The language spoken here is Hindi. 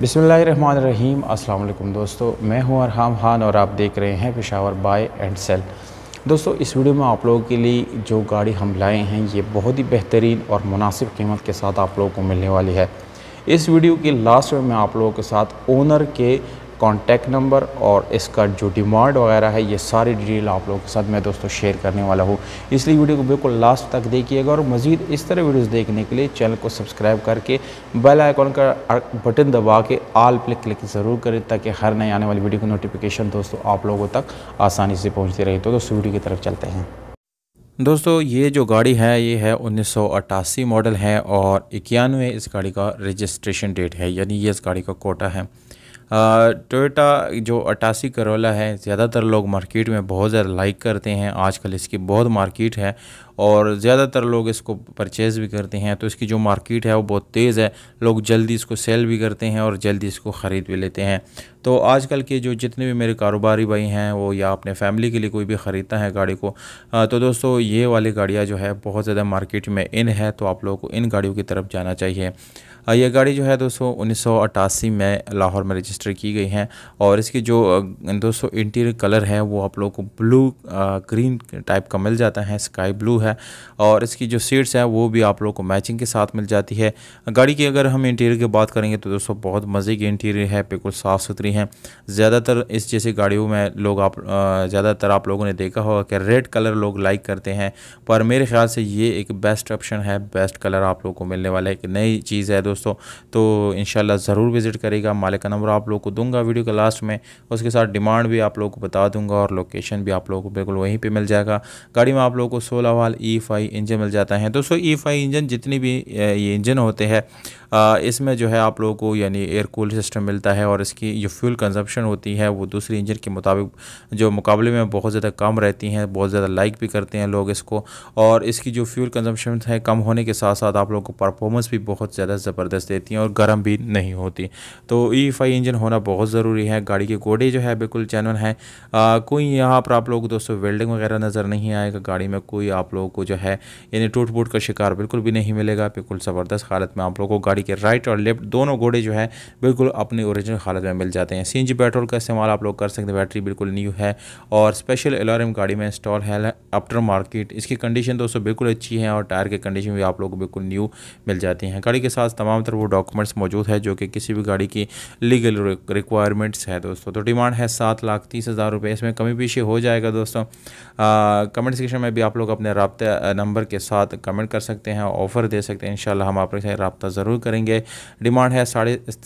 बिसमीम अल्लाम दोस्तों मैं हूं अरहाम खान और आप देख रहे हैं पेशावर बाय एंड सेल दोस्तों इस वीडियो में आप लोगों के लिए जो गाड़ी हम लाए हैं ये बहुत ही बेहतरीन और मुनासिब कीमत के साथ आप लोगों को मिलने वाली है इस वीडियो के लास्ट में मैं आप लोगों के साथ ओनर के कॉन्टैक्ट नंबर और इसका जो डिमांड वगैरह है ये सारी डिटेल आप लोगों के साथ मैं दोस्तों शेयर करने वाला हूँ इसलिए वीडियो को बिल्कुल लास्ट तक देखिएगा और मज़ीद इस तरह वीडियोज़ देखने के लिए चैनल को सब्सक्राइब करके बेल आइकॉन का बटन दबा के आल पर क्लिक ज़रूर करें ताकि हर नए आने वाली वीडियो की नोटिफिकेशन दोस्तों आप लोगों तक आसानी से पहुँचती रहे तो दोस्तों वीडियो की तरफ चलते हैं दोस्तों ये जो गाड़ी है ये है उन्नीस मॉडल है और इक्यानवे इस गाड़ी का रजिस्ट्रेशन डेट है यानी ये इस गाड़ी का कोटा है टोयोटा जो अट्ठासी करोला है ज़्यादातर लोग मार्केट में बहुत ज़्यादा लाइक करते हैं आजकल इसकी बहुत मार्केट है और ज़्यादातर लोग इसको परचेज़ भी करते हैं तो इसकी जो मार्केट है वो बहुत तेज़ है लोग जल्दी इसको सेल भी करते हैं और जल्दी इसको ख़रीद भी लेते हैं तो आजकल के जो जितने भी मेरे कारोबारी भाई हैं वो या अपने फैमिली के लिए कोई भी ख़रीदता है गाड़ी को तो दोस्तों ये वाली गाड़ियाँ जो है बहुत ज़्यादा मार्केट में इन है तो आप लोगों को इन गाड़ियों की तरफ जाना चाहिए ये गाड़ी जो है दोस्तों उन्नीस में लाहौर में रजिस्टर की गई है और इसकी जो दोस्तों इंटीरियर कलर है वो आप लोग को ब्लू ग्रीन टाइप का मिल जाता है स्काई ब्लू है और इसकी जो सीट्स हैं वो भी आप लोग को मैचिंग के साथ मिल जाती है गाड़ी की अगर हम इंटीरियर की बात करेंगे तो दोस्तों बहुत मज़े की इंटीरियर है बिल्कुल साफ़ सुथरी हैं ज़्यादातर इस जैसी गाड़ियों में लोग आप ज़्यादातर आप लोगों ने देखा होगा कि रेड कलर लोग लाइक करते हैं पर मेरे ख्याल से ये एक बेस्ट ऑप्शन है बेस्ट कलर आप लोग को मिलने वाला एक नई चीज़ है दोस्तों दोस्तों तो इन ज़रूर विज़िट करेगा मालिक का नंबर आप लोग को दूंगा वीडियो के लास्ट में उसके साथ डिमांड भी आप लोग को बता दूंगा और लोकेशन भी आप लोग को बिल्कुल वहीं पर मिल जाएगा गाड़ी में आप लोग को सोलह वाल ई e फाई इंजन मिल जाता है दोस्तों ई e फाई इंजन जितनी भी ये इंजन होते हैं इसमें जो है आप लोगों को यानी एयर कूल सिस्टम मिलता है और इसकी जो फ्यूल कंजप्शन होती है वो दूसरी इंजन के मुताबिक जो मुकाबले में बहुत ज़्यादा कम रहती हैं बहुत ज़्यादा लाइक भी करते हैं लोग इसको और इसकी जो फ्यूल कंजप्शन है कम होने के साथ साथ आप लोगों को परफॉर्मेंस भी बहुत ज़्यादा ज़बरदस्त ज़बरदस्त देती हैं और गर्म भी नहीं होती तो ई फाई इंजन होना बहुत ज़रूरी है गाड़ी के घोड़े जो है बिल्कुल चैनल है आ, कोई यहाँ पर आप लोग दोस्तों वेल्डिंग वगैरह नज़र नहीं आएगा गाड़ी में कोई आप लोगों को जो है यानी टूट फूट का शिकार बिल्कुल भी नहीं मिलेगा बिल्कुल ज़बरदस्त हालत में आप लोगों को गाड़ी के राइट और लेफ्ट दोनों घोड़े जो है बिल्कुल अपनी ओरिजिनल हालत में मिल जाते हैं सी पेट्रोल का इस्तेमाल आप लोग कर सकते हैं बैटरी बिल्कुल न्यू है और स्पेशल अलार्म गाड़ी में इंस्टॉल है आफ्टर मार्केट इसकी कंडीशन दोस्तों बिल्कुल अच्छी है और टायर की कंडीशन भी आप लोग को बिल्कुल न्यू मिल जाती हैं गाड़ी के साथ तमाम तमाम तरह वो डॉक्यूमेंट्स मौजूद है जो कि किसी भी गाड़ी की लीगल रिक्वायरमेंट्स है दोस्तों तो डिमांड है सात लाख तीस हज़ार रुपये इसमें कमी पीछे हो जाएगा दोस्तों कमेंट सेक्शन में भी आप लोग अपने रबता नंबर के साथ कमेंट कर सकते हैं ऑफ़र दे सकते हैं इन हम आपके साथ रबता ज़रूर करेंगे डिमांड है साढ़े